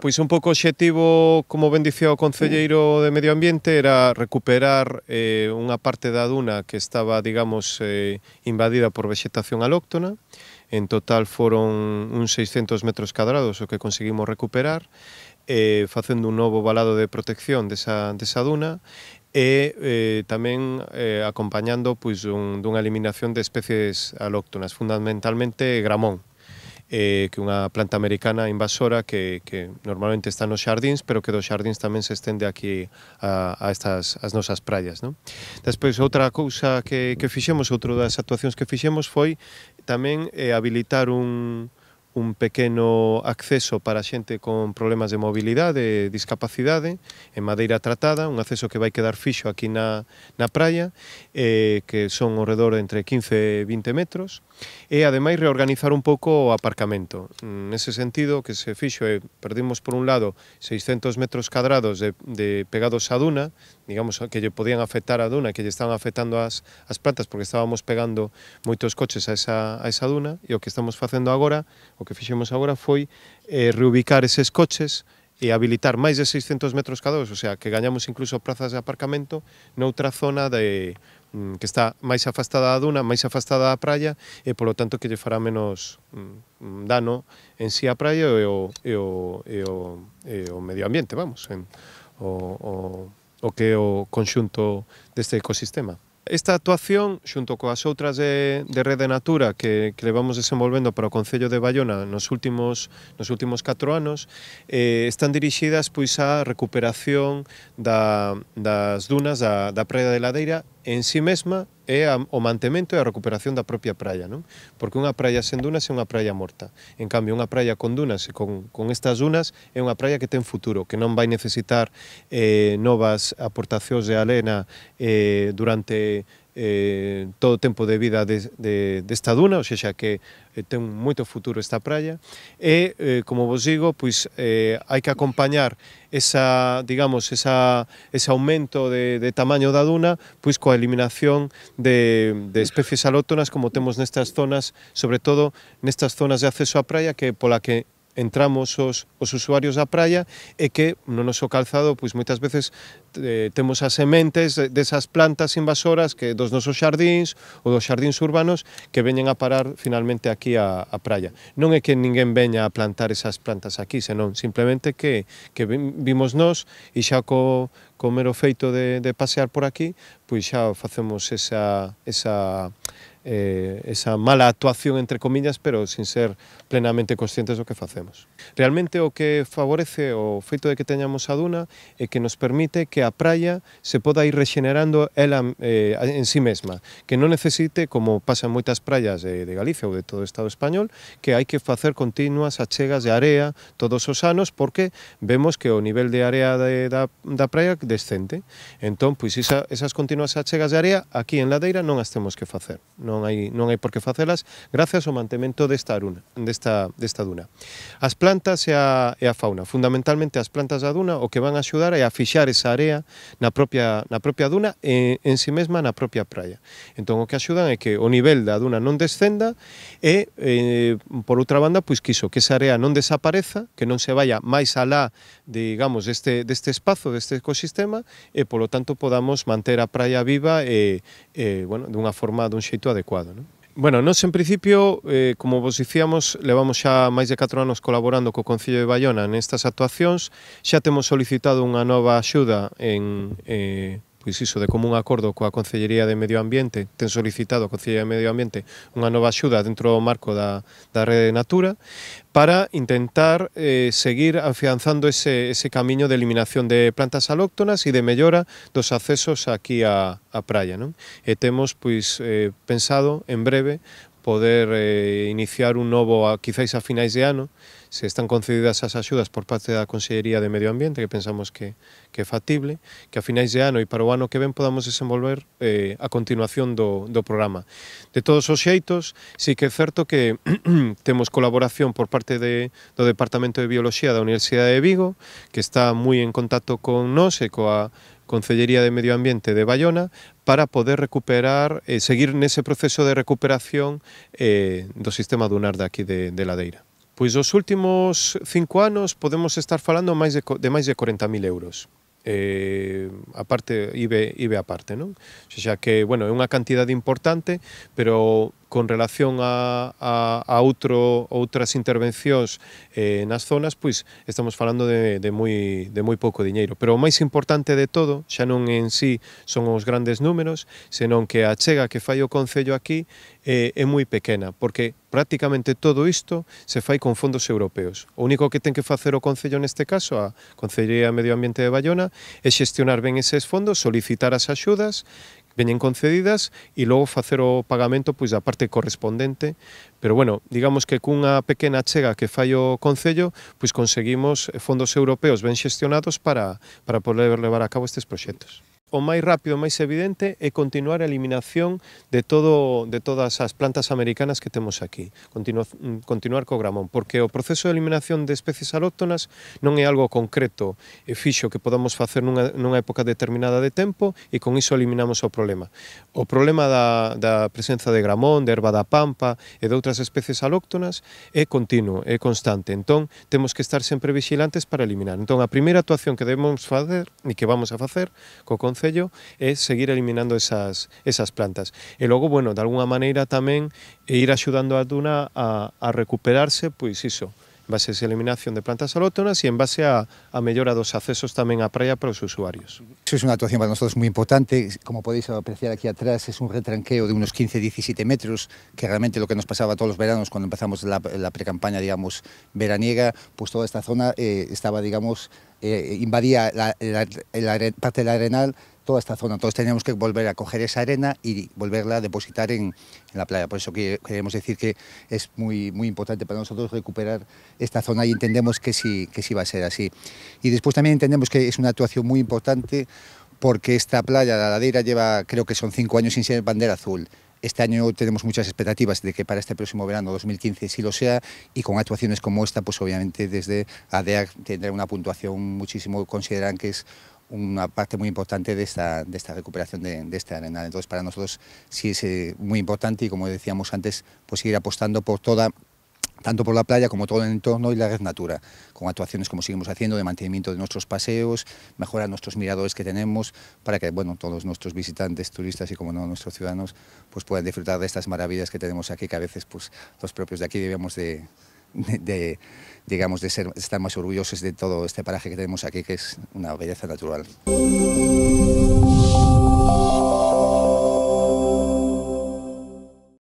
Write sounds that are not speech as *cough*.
Pois un pouco o objetivo, como ben dicía o Concelleiro de Medio Ambiente, era recuperar eh, unha parte da duna que estaba, digamos, eh, invadida por vegetación alóctona. En total foron uns 600 metros cadrados o que conseguimos recuperar, eh, facendo un novo balado de protección desa, desa duna e eh, tamén eh, acompañando pois, un, dunha eliminación de especies alóctonas, fundamentalmente gramón eh, que unha planta americana invasora que, que normalmente está nos xardíns, pero que dos xardíns tamén se estende aquí a, a estas as nosas praias. Non? Despois, outra cousa que, que fixemos, outro das actuacións que fixemos foi tamén eh, habilitar un, un pequeno acceso para xente con problemas de mobilidade e discapacidade en madeira tratada, un acceso que vai quedar fixo aquí na, na praia eh, que son ao redor entre 15 e 20 metros e ademais reorganizar un pouco o aparcamento mm, nese sentido que se fixo é perdimos por un lado 600 metros cadrados de, de pegados a duna digamos, que lle podían afectar a duna, que lle estaban afectando as, as plantas, porque estábamos pegando moitos coches a esa, a esa duna, e o que estamos facendo agora, o que fixemos agora foi eh, reubicar eses coches e habilitar máis de 600 metros cada o sea, que gañamos incluso prazas de aparcamento noutra zona de mm, que está máis afastada da duna, máis afastada da praia, e polo tanto que lle fará menos mm, mm, dano en si sí a praia e o, e o, e o, e o medio ambiente, vamos, en, o, o o que é o conxunto deste ecosistema. Esta actuación, xunto coas outras de, de Rede Natura que, que levamos desenvolvendo para o Concello de Bayona nos últimos, nos últimos 4 anos, eh, están dirixidas pois á recuperación da, das dunas da, da Praia de Ladeira en sí mesma é a, o mantemento e a recuperación da propia praia, non? Porque unha praia sen dunas é unha praia morta. En cambio, unha praia con dunas e con, con estas dunas é unha praia que ten futuro, que non vai necesitar eh, novas aportacións de alena eh, durante eh, todo o tempo de vida de, de, desta duna, ou seja que eh, ten moito futuro esta praia, e, eh, como vos digo, pois eh, hai que acompañar esa, digamos, esa, ese aumento de, de tamaño da duna, pois coa eliminación de, de especies alótonas como temos nestas zonas, sobre todo nestas zonas de acceso á praia que pola que entramos os, os usuarios da praia e que no noso calzado pois moitas veces eh, temos as sementes desas plantas invasoras que dos nosos xardíns ou dos xardíns urbanos que veñen a parar finalmente aquí a, a praia. Non é que ninguén veña a plantar esas plantas aquí, senón simplemente que, que vimos nós e xa co, co mero feito de, de pasear por aquí, pois xa facemos esa, esa eh, esa mala actuación, entre comillas, pero sin ser plenamente conscientes do que facemos. Realmente o que favorece o feito de que teñamos a duna é que nos permite que a praia se poda ir rexenerando ela eh, en sí mesma, que non necesite, como pasa en moitas praias de, de Galicia ou de todo o Estado español, que hai que facer continuas achegas de area todos os anos, porque vemos que o nivel de area de, da, da praia descende. Entón, pois esa, esas continuas achegas de area aquí en Ladeira non as temos que facer. Non non hai, non hai por que facelas gracias ao mantemento desta, aruna, desta, desta duna. As plantas e a, e a fauna, fundamentalmente as plantas da duna, o que van a axudar é a fixar esa área na propia, na propia duna e en si sí mesma na propia praia. Entón o que axudan é que o nivel da duna non descenda e, e eh, por outra banda, pois quiso que esa área non desapareza, que non se vaya máis alá, digamos, deste, deste espazo, deste ecosistema, e polo tanto podamos manter a praia viva e, e bueno, dunha forma, dun xeito adecuado adecuado. Non? Bueno, nos en principio, eh, como vos dicíamos, levamos xa máis de 4 anos colaborando co Concello de Bayona nestas actuacións, xa temos solicitado unha nova axuda en eh, pois iso de como un acordo coa Concellería de Medio Ambiente, ten solicitado a Concellería de Medio Ambiente unha nova axuda dentro do marco da, da rede de Natura para intentar eh, seguir afianzando ese, ese camiño de eliminación de plantas alóctonas e de mellora dos accesos aquí a, a praia. Non? E temos pois eh, pensado en breve poder eh, iniciar un novo, a, quizáis a finais de ano, se están concedidas as axudas por parte da Consellería de Medio Ambiente, que pensamos que, que é factible, que a finais de ano e para o ano que ven podamos desenvolver eh, a continuación do, do programa. De todos os xeitos, sí que é certo que *clears throat* temos colaboración por parte de, do Departamento de Biología da Universidade de Vigo, que está moi en contacto con nós e coa Concellería de Medio Ambiente de Bayona para poder recuperar, eh, seguir nese proceso de recuperación eh, do sistema dunar de aquí de, de Ladeira. Pois os últimos cinco anos podemos estar falando máis de, de máis de 40.000 euros eh, aparte, IBE, IBE aparte, non? Xa, xa que, bueno, é unha cantidade importante, pero con relación a, a, a outro, outras intervencións eh, nas zonas, pois estamos falando de, de, moi, de moi pouco diñeiro. Pero o máis importante de todo, xa non en sí son os grandes números, senón que a chega que fai o Concello aquí eh, é moi pequena, porque prácticamente todo isto se fai con fondos europeos. O único que ten que facer o Concello neste caso, a Concellería Medio Ambiente de Bayona, é xestionar ben eses fondos, solicitar as axudas, veñen concedidas e logo facer o pagamento pois da parte correspondente, pero bueno, digamos que cunha pequena chega que fai o concello, pois conseguimos fondos europeos ben xestionados para para poder levar a cabo estes proxectos o máis rápido, o máis evidente é continuar a eliminación de todo de todas as plantas americanas que temos aquí, continuar, mm, continuar co gramón, porque o proceso de eliminación de especies alóctonas non é algo concreto e fixo que podamos facer nunha, nunha época determinada de tempo e con iso eliminamos o problema. O problema da, da presenza de gramón, de erva da pampa e de outras especies alóctonas é continuo, é constante. Entón, temos que estar sempre vigilantes para eliminar. Entón, a primeira actuación que debemos facer e que vamos a facer co concepto Concello é seguir eliminando esas, esas plantas. E logo, bueno, de alguna maneira tamén ir axudando a Duna a, a recuperarse, pois iso, base de eliminación de plantas alóctonas y en base a, a de los accesos también a playa para los usuarios. Eso es una actuación para nosotros muy importante, como podéis apreciar aquí atrás es un retranqueo de unos 15-17 metros, que realmente lo que nos pasaba todos los veranos cuando empezamos la, la precampaña, digamos, veraniega, pues toda esta zona eh, estaba, digamos, eh, invadía la, la, la parte del arenal, toda esta zona. Entonces teníamos que volver a coger esa arena y volverla a depositar en, la playa. Por eso queremos decir que es muy, muy importante para nosotros recuperar esta zona y entendemos que sí, que sí va a ser así. Y después también entendemos que es una actuación muy importante porque esta playa, la ladera, lleva creo que son cinco años sin ser bandera azul. Este año tenemos muchas expectativas de que para este próximo verano 2015 sí lo sea y con actuaciones como esta, pues obviamente desde ADEA tendrá una puntuación muchísimo, consideran que es una parte muy importante de esta, de esta recuperación de, esta este arenal. Entonces, para nosotros sí es eh, muy importante y, como decíamos antes, pues seguir apostando por toda tanto por la playa como todo el entorno y la red natura, con actuaciones como seguimos haciendo de mantenimiento de nuestros paseos, mejorar nuestros miradores que tenemos, para que bueno, todos nuestros visitantes, turistas y como no nuestros ciudadanos pues puedan disfrutar de estas maravillas que tenemos aquí, que a veces pues, los propios de aquí debemos de, de, digamos, de ser, estar más orgullosos de todo este paraje que tenemos aquí, que es una belleza natural.